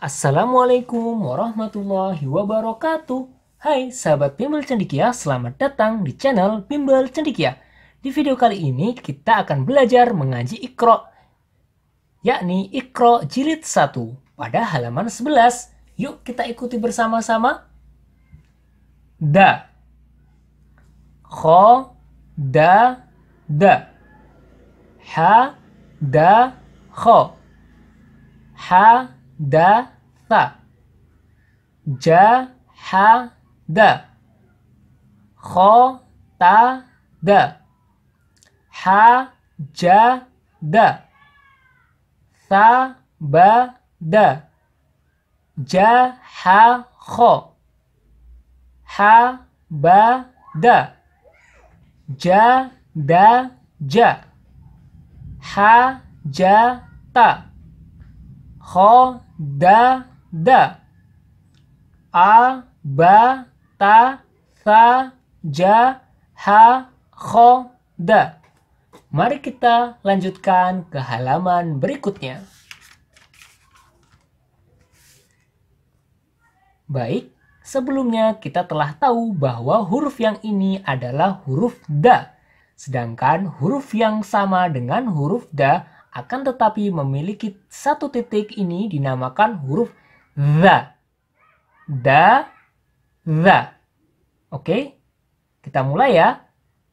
Assalamualaikum warahmatullahi wabarakatuh. Hai sahabat Bimbel Cendikia, selamat datang di channel Bimbel Cendikia. Di video kali ini kita akan belajar mengaji Iqro yakni Iqro jilid 1 pada halaman 11. Yuk kita ikuti bersama-sama. Da Kho Da Da Ha Da Kho Ha da da da da da ta ja ja ja ha ha ha ba ha ba da ja da ja ha ja ta kho da da a ba ta sa ja ha kho da Mari kita lanjutkan ke halaman berikutnya. Baik, sebelumnya kita telah tahu bahwa huruf yang ini adalah huruf da. Sedangkan huruf yang sama dengan huruf da akan tetapi memiliki satu titik ini dinamakan huruf the. Da, the. Oke, kita mulai ya.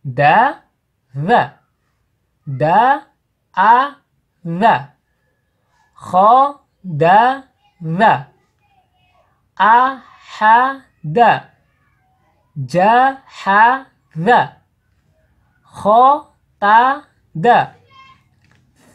Da, the. Da, a, the. Kho, da, the. A, ha, da. Ja, ha, za. Kho, ta, da.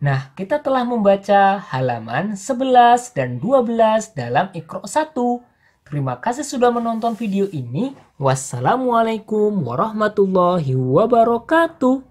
Nah, kita telah membaca halaman 11 dan 12 dalam Iqra 1. Terima kasih sudah menonton video ini. Wassalamualaikum warahmatullahi wabarakatuh.